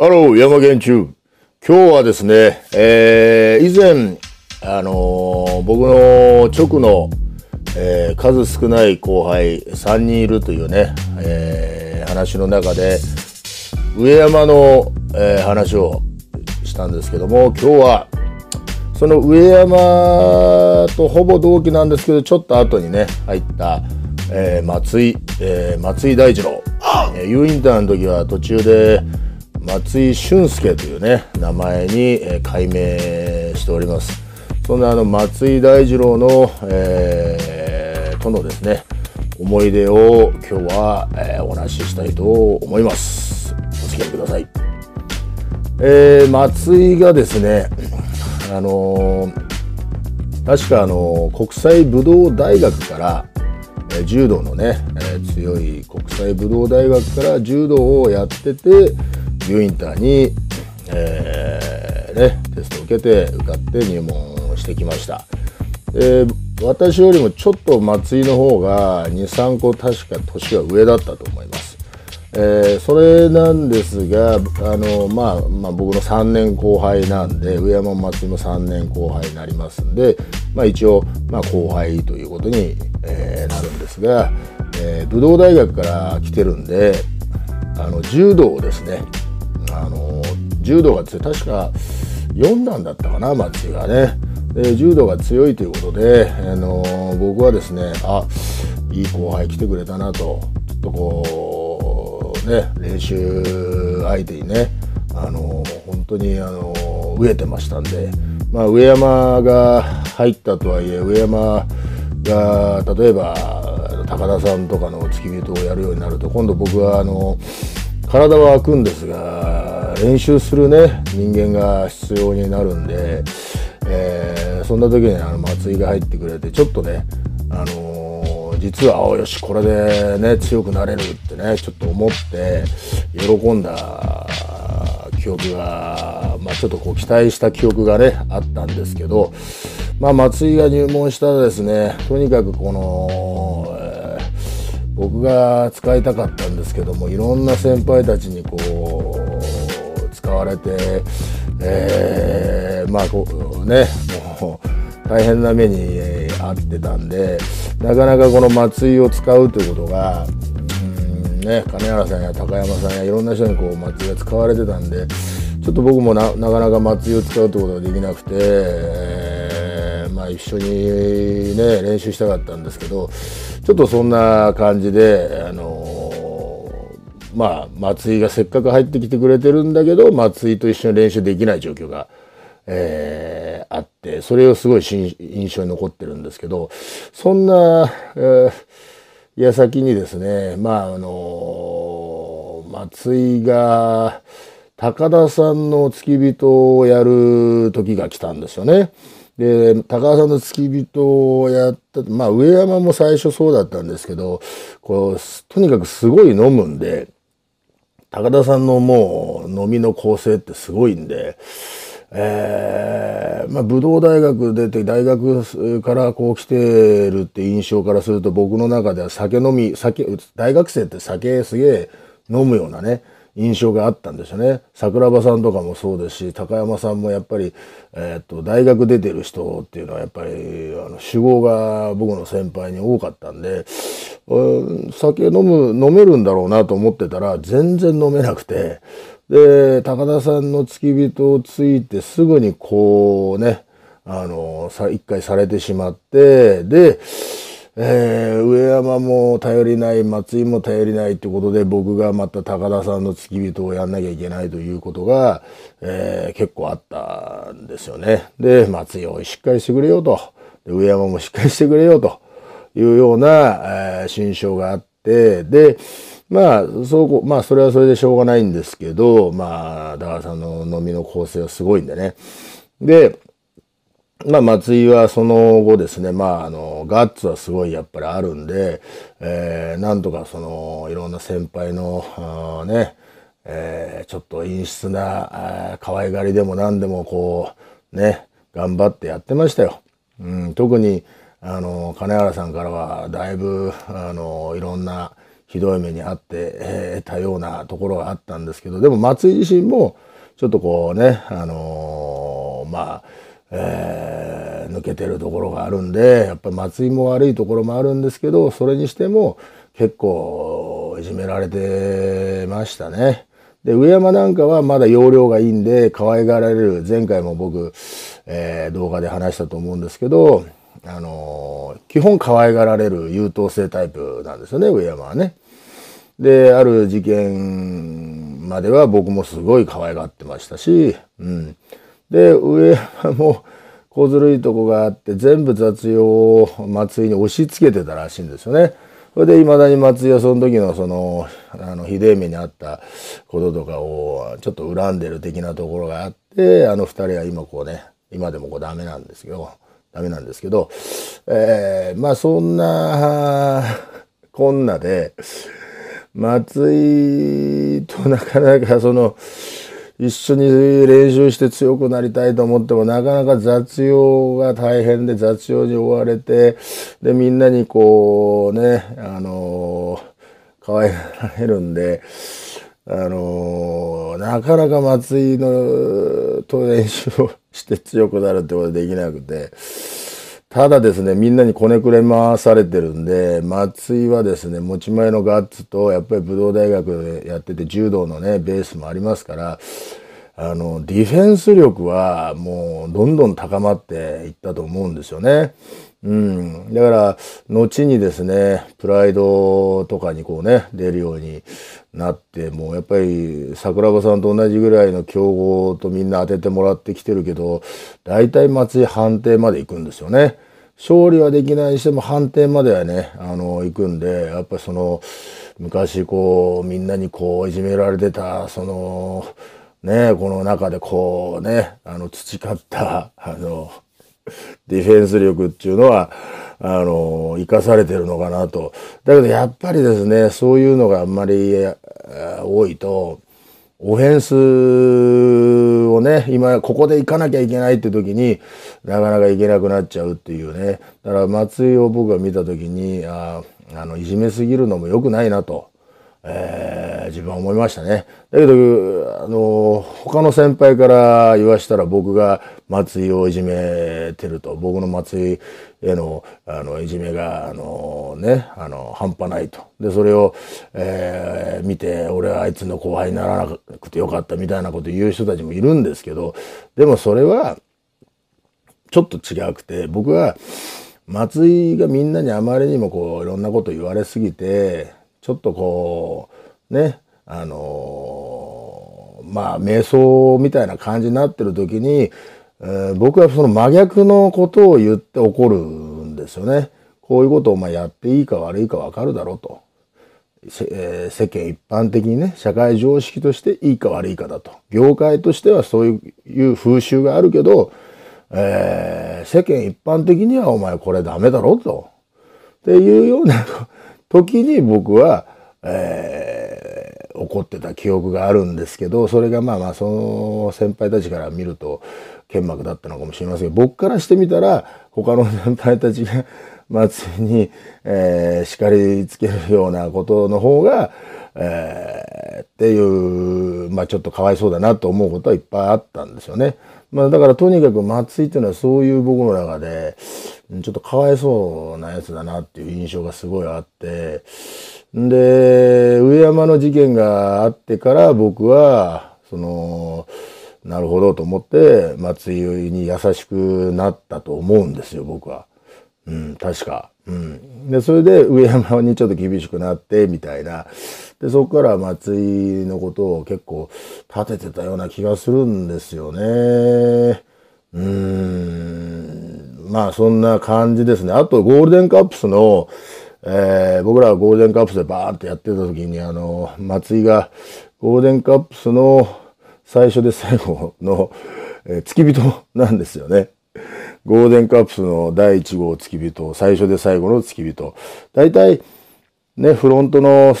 ハロー、山源中。今日はですね、えー、以前、あのー、僕の直の、えー、数少ない後輩3人いるというね、えー、話の中で、上山の、えー、話をしたんですけども、今日は、その上山とほぼ同期なんですけど、ちょっと後にね、入った、えー、松井、えー、松井大二郎、えー、U インターの時は途中で、松井俊介というね名前に改名しておりますそんなあの松井大二郎の、えー、とのですね思い出を今日は、えー、お話ししたいと思いますお付き合いください、えー、松井がですねあの確かあの国際武道大学から柔道のね、えー、強い国際武道大学から柔道をやってて、U インターに、えー、ね、テストを受けて受かって入門してきました。で私よりもちょっと松井の方が23個確か年は上だったと思います。えー、それなんですがあの、まあ、まあ、僕の3年後輩なんで上山松井も3年後輩になりますんで、まあ、一応、まあ、後輩ということに、えー、なるんですが、えー、武道大学から来てるんであの柔道をですねあの柔道が強い確か4段だったかな松井がねで柔道が強いということで、あの僕はですねあいい後輩来てくれたなとちょっとこうね練習相手にねあの本当にあの飢えてましたんで、まあ、上山が入ったとはいえ上山が例えば高田さんとかの月見とをやるようになると今度僕はあの体は空くんですが練習するね人間が必要になるんで、えー、そんな時にあの松井が入ってくれてちょっとね、あのー、実は「よしこれでね強くなれる」ってねちょっと思って喜んだ記憶が、まあ、ちょっとこう期待した記憶がねあったんですけど、まあ、松井が入門したらですねとにかくこの僕が使いたかったんですけどもいろんな先輩たちにこう使われて、えー、まあこうねもう大変な目に遭ってたんでなかなかこの松井を使うということが。うんね、金原さんや高山さんやいろんな人にこう松井が使われてたんでちょっと僕もなかなか松井を使うってことができなくて、えー、まあ、一緒に、ね、練習したかったんですけどちょっとそんな感じで、あのー、まあ、松井がせっかく入ってきてくれてるんだけど、松井と一緒に練習できない状況が、えー、あって、それをすごい印象に残ってるんですけど、そんな、えー、矢先にですね、まあ、あのー、松井が、高田さんの付き人をやる時が来たんですよね。で、高田さんの付き人をやった、まあ、上山も最初そうだったんですけど、こう、とにかくすごい飲むんで、高田さんのもう飲みの構成ってすごいんで、えー、まあ、武道大学出て、大学からこう来てるって印象からすると、僕の中では酒飲み、酒、大学生って酒すげえ飲むようなね、印象があったんですよね。桜庭さんとかもそうですし、高山さんもやっぱり、えー、っと、大学出てる人っていうのはやっぱり、あの、主語が僕の先輩に多かったんで、うん、酒飲む、飲めるんだろうなと思ってたら、全然飲めなくて、で、高田さんの付き人をついてすぐにこうね、あの、さ、一回されてしまって、で、えー、上山も頼りない松井も頼りないってことで僕がまた高田さんの付き人をやんなきゃいけないということが、えー、結構あったんですよね。で松井をしっかりしてくれよと上山もしっかりしてくれよというような、えー、心象があってでまあそこまあそれはそれでしょうがないんですけどまあ高田さんの飲みの構成はすごいんでね。でまあ、松井はその後ですね、まあ、あの、ガッツはすごいやっぱりあるんで、えー、なんとかその、いろんな先輩の、ね、えー、ちょっと陰湿な、可愛がりでも何でもこう、ね、頑張ってやってましたよ。うん、特に、あの、金原さんからは、だいぶ、あの、いろんなひどい目にあって、えー、たようなところがあったんですけど、でも松井自身も、ちょっとこうね、あのー、まあ、えー、抜けてるところがあるんで、やっぱり松井も悪いところもあるんですけど、それにしても結構いじめられてましたね。で、上山なんかはまだ容量がいいんで、可愛がられる。前回も僕、えー、動画で話したと思うんですけど、あのー、基本可愛がられる優等生タイプなんですよね、上山はね。で、ある事件までは僕もすごい可愛がってましたし、うん。で、上はもう、小ずるいとこがあって全部雑用を松井に押し付けてたらしいんですよね。それで未だに松井はその時のそのあのひでえ目にあったこととかをちょっと恨んでる的なところがあってあの2人は今こうね今でもこうダメなんですけどダメなんですけど、えー、まあそんなこんなで松井となかなかその。一緒に練習して強くなりたいと思っても、なかなか雑用が大変で、雑用に追われて、で、みんなにこう、ね、あのー、可愛がられるんで、あのー、なかなか松井の、と練習をして強くなるってことできなくて、ただですね、みんなにこねくれ回されてるんで、松井はですね、持ち前のガッツと、やっぱり武道大学でやってて、柔道のね、ベースもありますから、あの、ディフェンス力はもうどんどん高まっていったと思うんですよね。うん、だから、後にですね、プライドとかにこうね、出るようになって、もうやっぱり桜庭さんと同じぐらいの強豪とみんな当ててもらってきてるけど、大体松井判定まで行くんですよね。勝利はできないにしても判定まではね、あの、行くんで、やっぱその、昔こう、みんなにこう、いじめられてた、その、ね、この中でこうね、あの、培った、あの、ディフェンス力っていうのは、あの、生かされてるのかなと。だけどやっぱりですね、そういうのがあんまり多いと、オフェンスをね、今ここで行かなきゃいけないって時に、なかなか行けなくなっちゃうっていうね。だから松井を僕が見た時に、ああの、いじめすぎるのも良くないなと。えー、自分は思いましたね。だけど、あの、他の先輩から言わしたら僕が松井をいじめてると、僕の松井への、あの、いじめが、あの、ね、あの、半端ないと。で、それを、えー、見て、俺はあいつの後輩にならなくてよかったみたいなこと言う人たちもいるんですけど、でもそれは、ちょっと違くて、僕は、松井がみんなにあまりにもこう、いろんなこと言われすぎて、ちょっとこうねあのー、まあ瞑想みたいな感じになってる時に、えー、僕はその真逆のことを言って怒るんですよね。こういうことをまあやっていいか悪いか分かるだろうと。えー、世間一般的にね社会常識としていいか悪いかだと業界としてはそういう風習があるけど、えー、世間一般的にはお前これダメだろとっていうような時に僕は、えー、怒ってた記憶があるんですけど、それがまあまあ、その先輩たちから見ると、剣幕だったのかもしれませんけど、僕からしてみたら、他の先輩たちが松井に、えー、叱りつけるようなことの方が、えー、っていう、まあちょっとかわいそうだなと思うことはいっぱいあったんですよね。まあだからとにかく松井っていうのはそういう僕の中で、ちょっとかわいそうなやつだなっていう印象がすごいあって、で、上山の事件があってから僕は、その、なるほどと思って、松井に優しくなったと思うんですよ、僕は。うん、確か。うん。で、それで上山にちょっと厳しくなって、みたいな。で、そこから松井のことを結構立ててたような気がするんですよね。うーん。まあそんな感じですね。あとゴールデンカップスの、えー、僕らはゴールデンカップスでバーってやってた時に、あの、松井がゴールデンカップスの最初で最後の、えー、付き人なんですよね。ゴールデンカップスの第1号付き人、最初で最後の付き人。大体、ね、フロントの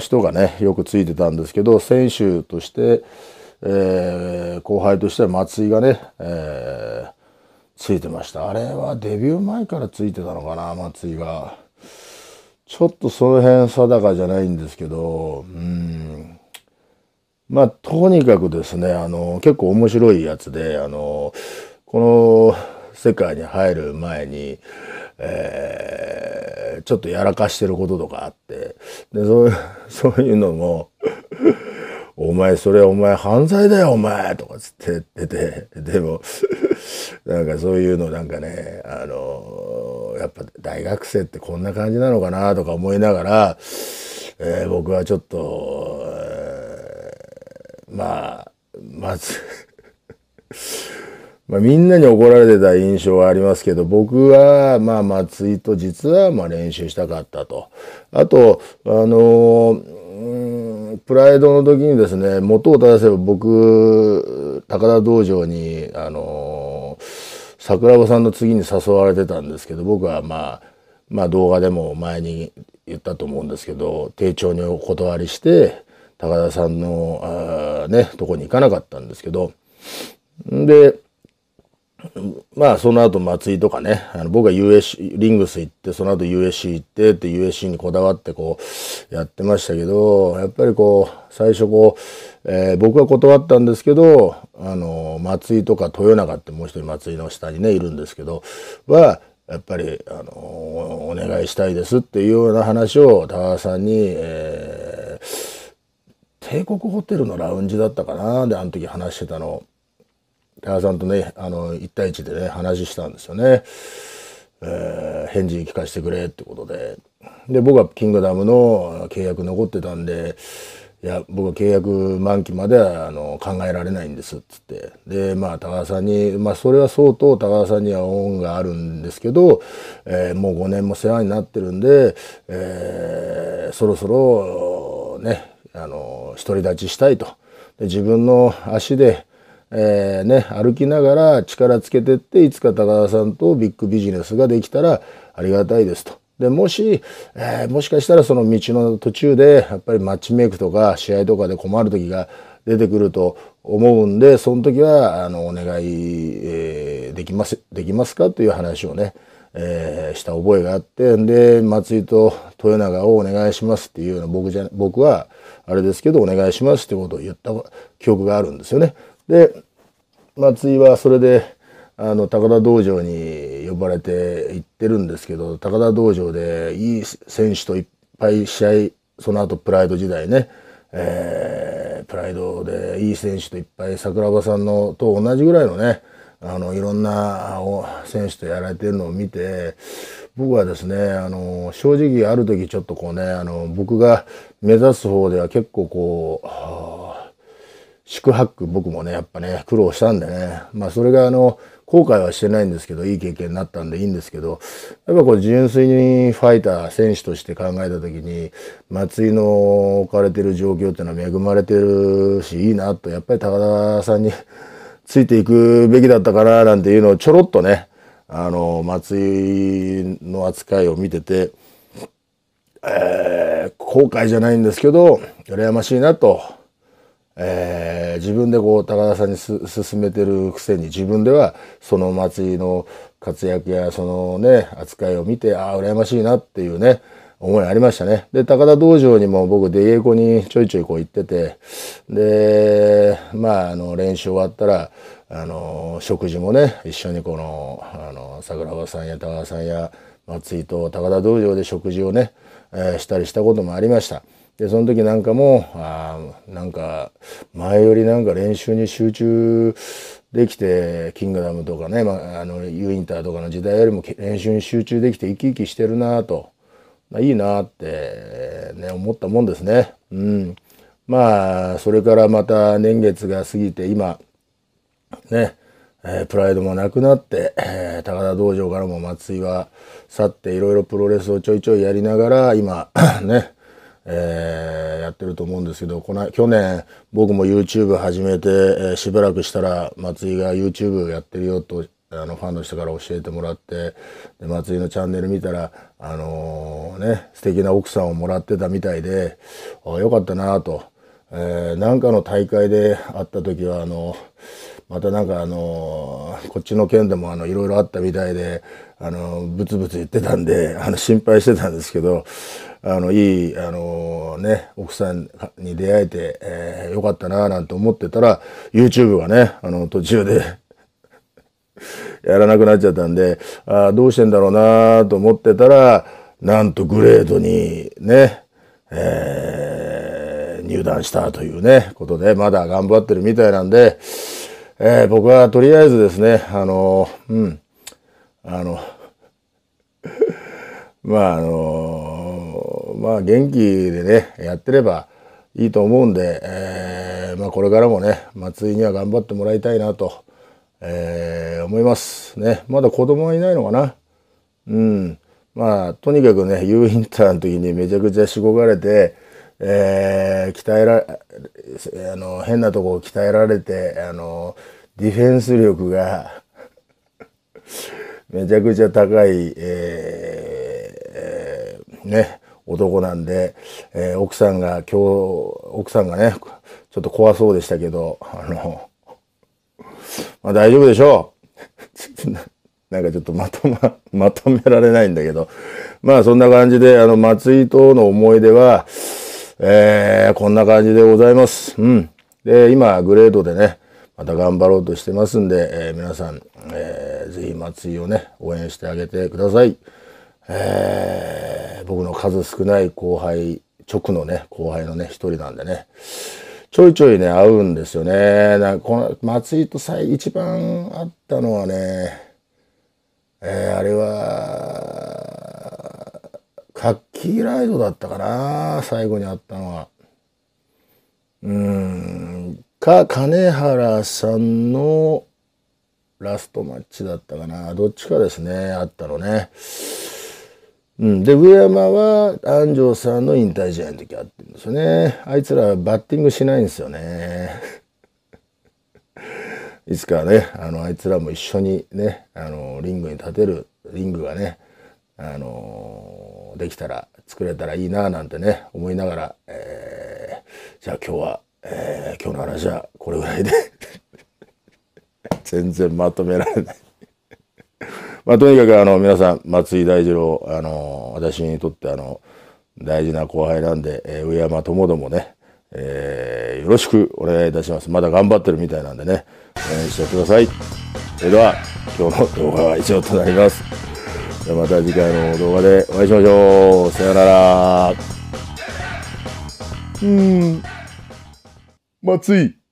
人がね、よくついてたんですけど、選手として、えー、後輩としては松井がね、えー、ついてました。あれはデビュー前からついてたのかな、松井が。ちょっとその辺定かじゃないんですけど、うん。まあ、とにかくですね、あの、結構面白いやつで、あの、この世界に入る前に、えー、ちょっとやらかしてることとかあって、で、そう そういうのも、お前それお前犯罪だよお前とかつって出て、でもなんかそういうのなんかね、あの、やっぱ大学生ってこんな感じなのかなとか思いながら、えー、僕はちょっと、えー、まあ、まず まあ、みんなに怒られてた印象はありますけど、僕は、まあ、松井と実は、まあ、練習したかったと。あと、あのー、プライドの時にですね、元を正せば僕、高田道場に、あのー桜庭さんの次に誘われてたんですけど僕はまあまあ動画でも前に言ったと思うんですけど丁重にお断りして高田さんのあねとこに行かなかったんですけどでまあその後松井とかね、あの僕は USC、リングス行って、その後 USC 行ってって USC にこだわってこうやってましたけど、やっぱりこう最初こう、えー、僕は断ったんですけど、あの、松井とか豊中ってもう一人松井の下にね、いるんですけど、は、やっぱり、あの、お願いしたいですっていうような話を田川さんに、えー、帝国ホテルのラウンジだったかな、で、あの時話してたの寺さんとね、あの、1対1でね、話したんですよね。えー、返事聞かせてくれってことで。で、僕はキングダムの契約残ってたんで、いや、僕は契約満期まではあの考えられないんですっつって。で、まあ、高田さんに、まあ、それは相当高田さんには恩があるんですけど、えー、もう5年も世話になってるんで、えー、そろそろ、ね、あの、独り立ちしたいと。で自分の足で、えー、ね、歩きながら力つけてっていつか高田さんとビッグビジネスができたらありがたいですと。でもし、えー、もしかしたらその道の途中でやっぱりマッチメイクとか試合とかで困る時が出てくると思うんでその時はあのお願い、えー、できますできますかという話をね、えー、した覚えがあってで松井と豊永をお願いしますっていうような僕じゃ僕はあれですけどお願いしますってことを言った記憶があるんですよね。で松井はそれで、あの、高田道場に呼ばれて行ってるんですけど、高田道場でいい選手といっぱい試合、その後プライド時代ね、えー、プライドでいい選手といっぱい桜庭さんのと同じぐらいのね、あの、いろんな選手とやられてるのを見て、僕はですね、あの、正直ある時ちょっとこうね、あの、僕が目指す方では結構こう、宿泊僕もねやっぱね苦労したんでねまあそれがあの後悔はしてないんですけどいい経験になったんでいいんですけどやっぱこう純粋にファイター選手として考えた時に松井の置かれてる状況っていうのは恵まれてるしいいなとやっぱり高田さんに ついていくべきだったかななんていうのをちょろっとねあの松井の扱いを見てて。えー、後悔じゃないんですけど、羨ましいなとえー、自分でこう高田さんに勧めてるくせに自分ではその祭りの活躍やそのね扱いを見てああ羨ましいなっていうね思いありましたね。で高田道場にも僕出稽古にちょいちょいこう行っててでまああの練習終わったらあの食事もね一緒にこのあの桜庭さんや高田さんや松井と高田道場で食事をね、えー、したりしたこともありました。でその時なんかもあなんか前よりなんか練習に集中できて「キングダム」とかね、まあ、あのユインターとかの時代よりも練習に集中できて生き生きしてるなと、まあ、いいなって、ね、思ったもんですね。うん、まあそれからまた年月が過ぎて今ねえー、プライドもなくなって、えー、高田道場からも松井は去っていろいろプロレスをちょいちょいやりながら今 ねえー、やってると思うんですけど、この、去年僕も YouTube 始めて、えー、しばらくしたら松井が YouTube やってるよと、あの、ファンの人から教えてもらって、で松井のチャンネル見たら、あのー、ね、素敵な奥さんをもらってたみたいで、あよかったなと。えー、なんかの大会で会った時は、あのーまたなんかあのこっちの件でもあのいろいろあったみたいであのブツブツ言ってたんであの心配してたんですけどあのいいあのね奥さんに出会えて、えー、よかったななんて思ってたら YouTube がねあの途中で やらなくなっちゃったんであどうしてんだろうなと思ってたらなんとグレードにね、えー、入団したというねことでまだ頑張ってるみたいなんで。えー、僕はとりあえずですね、あの、うん、あの、まああの、まあ元気でね、やってればいいと思うんで、えー、まあこれからもね、松井には頑張ってもらいたいなと、えー、思いますね。まだ子供はいないのかな。うん。まあとにかくね、U インターの時にめちゃくちゃしごかれて、えー、鍛えらあの変なとこを鍛えられてあのディフェンス力が めちゃくちゃ高い、えー、えー、ね男なんで、えー、奥さんが今日奥さんがねちょっと怖そうでしたけどあのまあ大丈夫でしょう なんかちょっとまとま、まとめられないんだけど。まあそんな感じで、あの、松井との思い出は、えー、こんな感じでございます。うん。で、今、グレードでね、また頑張ろうとしてますんで、えー、皆さん、えー、ぜひ松井をね、応援してあげてください。えー、僕の数少ない後輩、直のね、後輩のね、一人なんでね、ちょいちょいね、会うんですよね。なこの松井と最一番会ったのはね、えー、あれは、キーライドだったかな最後にあったのは。うーん。か、金原さんのラストマッチだったかな。どっちかですね。あったのね。うん。で、上山は安城さんの引退試合の時あってるんですよね。あいつらバッティングしないんですよね。いつかね、あの、あいつらも一緒にね、あの、リングに立てる、リングがね、あの、できたら作れたらいいななんてね、思いながら、えー、じゃあ今日は、えー、今日の話はこれぐらいで 全然まとめられない まあ、とにかくあの、皆さん、松井大二郎、あの、私にとってあの、大事な後輩なんで、えー、上山ともどもね、えー、よろしくお願いいたします。まだ頑張ってるみたいなんでね、応援してください。それでは、今日の動画は以上となります。じゃあまた次回の動画でお会いしましょう。さよなら。うん。まつい。